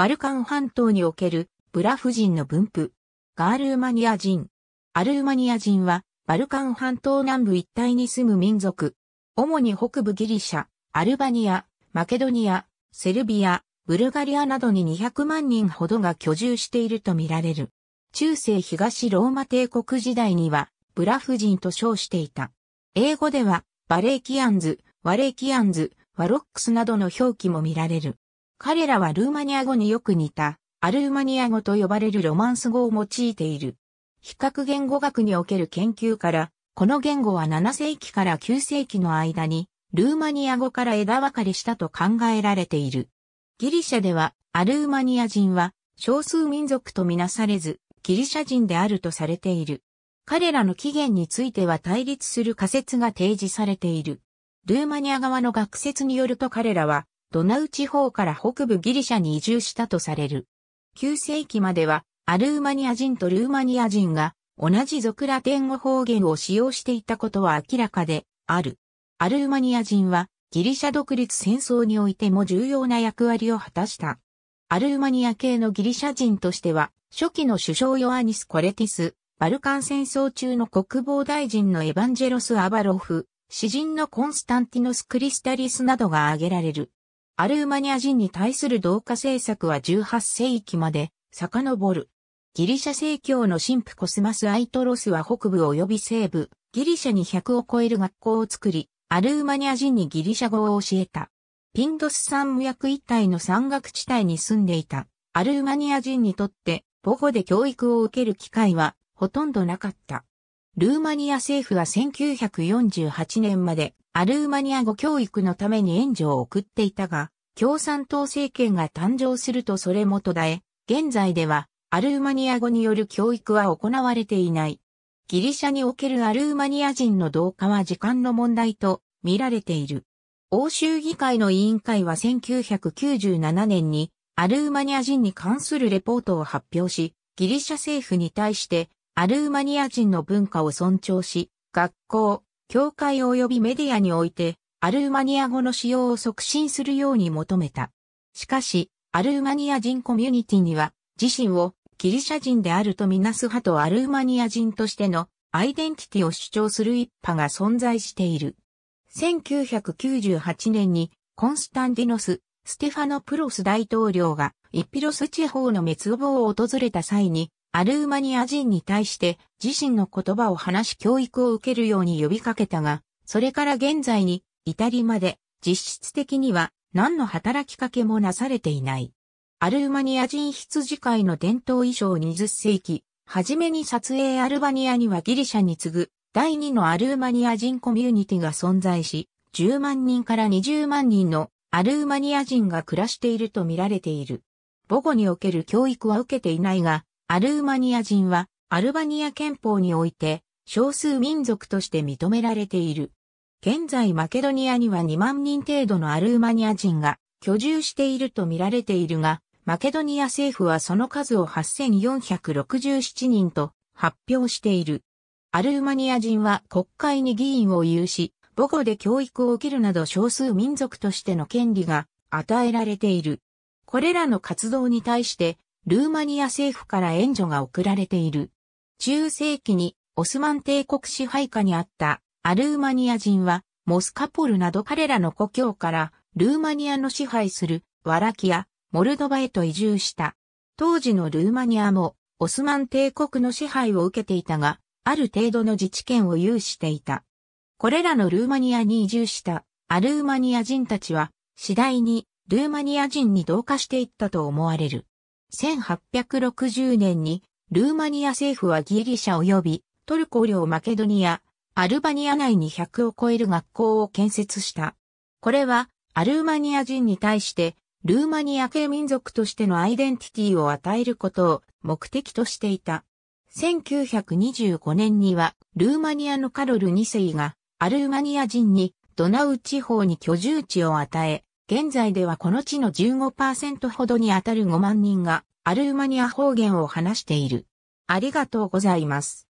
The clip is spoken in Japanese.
バルカン半島におけるブラフ人の分布。ガールーマニア人。アルーマニア人は、バルカン半島南部一帯に住む民族。主に北部ギリシャ、アルバニア、マケドニア、セルビア、ブルガリアなどに200万人ほどが居住しているとみられる。中世東ローマ帝国時代には、ブラフ人と称していた。英語では、バレーキアンズ、ワレーキアンズ、ワロックスなどの表記も見られる。彼らはルーマニア語によく似た、アルーマニア語と呼ばれるロマンス語を用いている。比較言語学における研究から、この言語は7世紀から9世紀の間に、ルーマニア語から枝分かれしたと考えられている。ギリシャでは、アルーマニア人は、少数民族とみなされず、ギリシャ人であるとされている。彼らの起源については対立する仮説が提示されている。ルーマニア側の学説によると彼らは、ドナウ地方から北部ギリシャに移住したとされる。9世紀までは、アルーマニア人とルーマニア人が同じ族ラテン語方言を使用していたことは明らかである。アルーマニア人はギリシャ独立戦争においても重要な役割を果たした。アルーマニア系のギリシャ人としては、初期の首相ヨアニス・コレティス、バルカン戦争中の国防大臣のエヴァンジェロス・アバロフ、詩人のコンスタンティノス・クリスタリスなどが挙げられる。アルーマニア人に対する同化政策は18世紀まで遡る。ギリシャ正教の神父コスマス・アイトロスは北部及び西部、ギリシャに100を超える学校を作り、アルーマニア人にギリシャ語を教えた。ピンドス山脈一帯の山岳地帯に住んでいた、アルーマニア人にとって、母語で教育を受ける機会はほとんどなかった。ルーマニア政府は1948年までアルーマニア語教育のために援助を送っていたが、共産党政権が誕生するとそれも途絶え、現在ではアルーマニア語による教育は行われていない。ギリシャにおけるアルーマニア人の同化は時間の問題と見られている。欧州議会の委員会は1997年にアルーマニア人に関するレポートを発表し、ギリシャ政府に対してアルーマニア人の文化を尊重し、学校、教会及びメディアにおいて、アルーマニア語の使用を促進するように求めた。しかし、アルーマニア人コミュニティには、自身をギリシャ人であるとみなす派とアルーマニア人としてのアイデンティティを主張する一派が存在している。1998年にコンスタンディノス・ステファノプロス大統領がイピロス地方の滅亡を訪れた際にアルーマニア人に対して自身の言葉を話し教育を受けるように呼びかけたが、それから現在に至りまで実質的には何の働きかけもなされていない。アルーマニア人羊会の伝統衣装20世紀、はじめに撮影アルバニアにはギリシャに次ぐ第2のアルーマニア人コミュニティが存在し、10万人から20万人のアルーマニア人が暮らしていると見られている。母語における教育は受けていないが、アルーマニア人は、アルバニア憲法において、少数民族として認められている。現在マケドニアには2万人程度のアルーマニア人が居住していると見られているが、マケドニア政府はその数を8467人と発表している。アルーマニア人は国会に議員を有し、母語で教育を受けるなど少数民族としての権利が与えられている。これらの活動に対してルーマニア政府から援助が送られている。中世紀にオスマン帝国支配下にあったアルーマニア人はモスカポルなど彼らの故郷からルーマニアの支配するワラキア、モルドバへと移住した。当時のルーマニアもオスマン帝国の支配を受けていたが、ある程度の自治権を有していた。これらのルーマニアに移住したアルーマニア人たちは次第にルーマニア人に同化していったと思われる。1860年に、ルーマニア政府はギリシャ及びトルコ領マケドニア、アルバニア内に100を超える学校を建設した。これは、アルーマニア人に対して、ルーマニア系民族としてのアイデンティティを与えることを目的としていた。1925年には、ルーマニアのカロル2世が、アルーマニア人にドナウ地方に居住地を与え、現在ではこの地の15%ほどにあたる5万人がアルーマニア方言を話している。ありがとうございます。